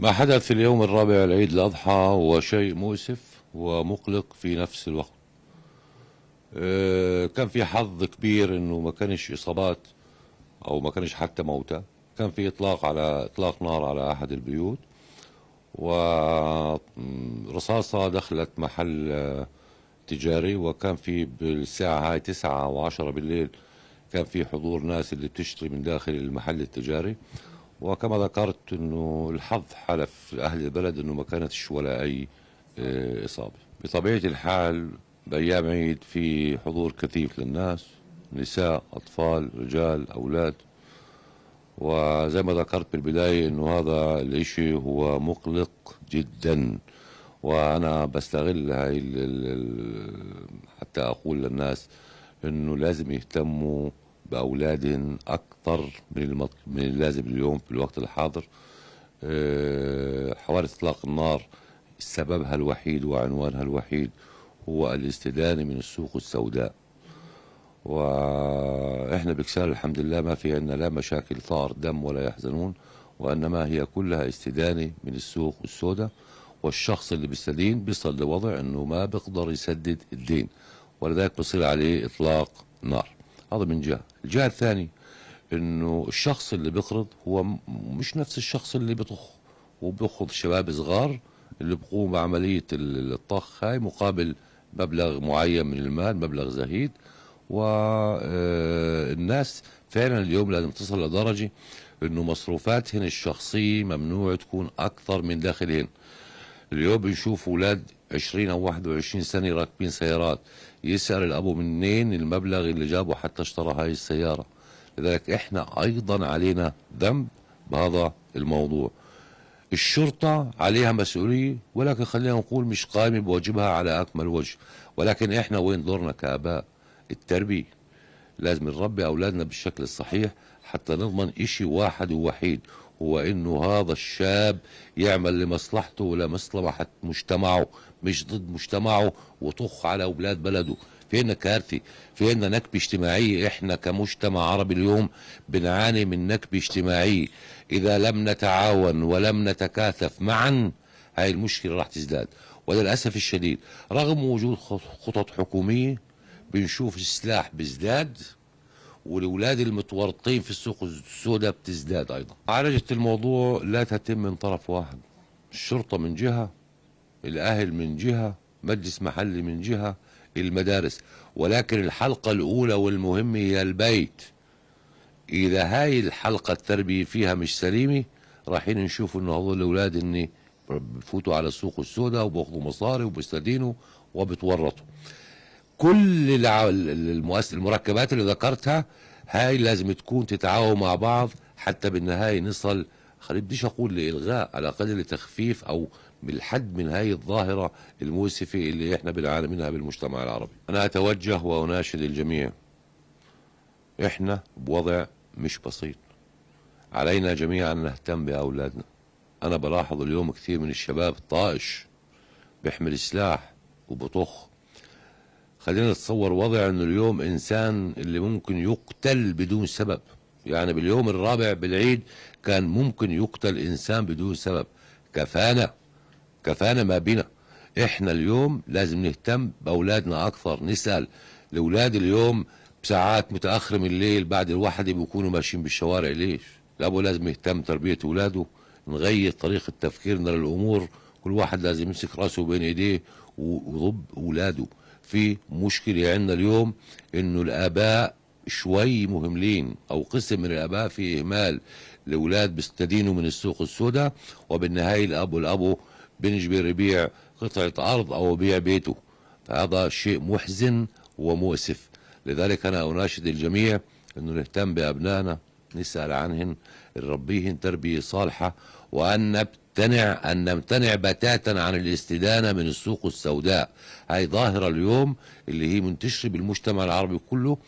ما حدث اليوم الرابع العيد الأضحى هو شيء مؤسف ومقلق في نفس الوقت آه، كان في حظ كبير انه ما كانش اصابات او ما كانش حتى موتى كان في اطلاق على اطلاق نار على احد البيوت ورصاصة دخلت محل تجاري وكان في بالساعة هاي تسعة وعشرة بالليل كان في حضور ناس اللي بتشتري من داخل المحل التجاري وكما ذكرت انه الحظ حلف اهل البلد انه ما كانتش ولا اي آه، اصابه بطبيعه الحال بايام عيد في حضور كثيف للناس نساء اطفال رجال اولاد وزي ما ذكرت بالبدايه انه هذا الاشي هو مقلق جدا وانا بستغل هاي حتى اقول للناس انه لازم يهتموا باولاد اكثر من من اللازم اليوم في الوقت الحاضر آه، حوادث اطلاق النار سببها الوحيد وعنوانها الوحيد هو الاستدانه من السوق السوداء واحنا بكسال الحمد لله ما في عندنا لا مشاكل طار دم ولا يحزنون وانما هي كلها استدانه من السوق السوداء والشخص اللي بيستدين بيصل لوضع انه ما بيقدر يسدد الدين ولذلك بصير عليه اطلاق نار هذا من جهه الجهه الثانيه انه الشخص اللي بيقرض هو مش نفس الشخص اللي بيطخ وبياخذ شباب صغار اللي بقوم بعمليه الطخ هاي مقابل مبلغ معين من المال مبلغ زهيد والناس آه، فعلا اليوم لازم تصل لدرجه انه مصروفاتهن الشخصيه ممنوع تكون اكثر من داخلهن اليوم بنشوف اولاد 20 او 21 سنه راكبين سيارات يسال الابو منين المبلغ اللي جابه حتى اشترى هاي السياره لذلك احنا ايضا علينا ذنب بهذا الموضوع الشرطة عليها مسؤولية ولكن خلينا نقول مش قائمة بواجبها على أكمل وجه ولكن إحنا وين دورنا كآباء التربية لازم نربي أولادنا بالشكل الصحيح حتى نضمن إشي واحد ووحيد هو انه هذا الشاب يعمل لمصلحته ولمصلحه مجتمعه مش ضد مجتمعه وطخ على اولاد بلده في عندنا كارثه في عندنا نكبه اجتماعيه احنا كمجتمع عربي اليوم بنعاني من نكبه اجتماعيه اذا لم نتعاون ولم نتكاثف معا هاي المشكله راح تزداد وللاسف الشديد رغم وجود خطط حكوميه بنشوف السلاح بيزداد والولاد المتورطين في السوق السوداء بتزداد ايضا معالجه الموضوع لا تتم من طرف واحد الشرطه من جهه الاهل من جهه مجلس محلي من جهه المدارس ولكن الحلقه الاولى والمهمه هي البيت اذا هاي الحلقه التربيه فيها مش سليمه رايحين نشوف انه هذول الاولاد اني بفوتوا على السوق السوداء وباخذوا مصاري وبيستدينوا وبتورطوا كل المركبات اللي ذكرتها هاي لازم تكون تتعاون مع بعض حتى بالنهاية نصل بديش أقول لإلغاء على قدر لتخفيف أو بالحد من هاي الظاهرة المؤسفة اللي احنا بنعاني منها بالمجتمع العربي أنا أتوجه وأناشد الجميع احنا بوضع مش بسيط علينا جميعا نهتم بأولادنا أنا بلاحظ اليوم كثير من الشباب طائش بيحمل سلاح وبطخ خلينا نتصور وضع انه اليوم انسان اللي ممكن يقتل بدون سبب يعني باليوم الرابع بالعيد كان ممكن يقتل انسان بدون سبب كفانا كفانا ما بنا احنا اليوم لازم نهتم باولادنا اكثر نسال الاولاد اليوم بساعات متاخره من الليل بعد الوحده بيكونوا ماشيين بالشوارع ليش الابو لازم يهتم تربيه اولاده نغير طريقه تفكيرنا للامور كل واحد لازم يمسك راسه بين ايديه ويضب اولاده في مشكلة عندنا اليوم انه الاباء شوي مهملين او قسم من الاباء في اهمال لاولاد بيستدينوا من السوق السوداء وبالنهاية الاب والابو بنجبر يبيع قطعة ارض او يبيع بيته فهذا شيء محزن ومؤسف لذلك انا اناشد الجميع انه نهتم بابنائنا نسال عنهن نربيهن تربيه صالحه وان نبت نمتنع أن نمتنع بتاتا عن الاستدانة من السوق السوداء هاي ظاهرة اليوم اللي هي منتشرة بالمجتمع العربي كله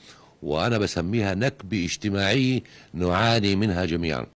وأنا بسميها نكبة اجتماعية نعاني منها جميعا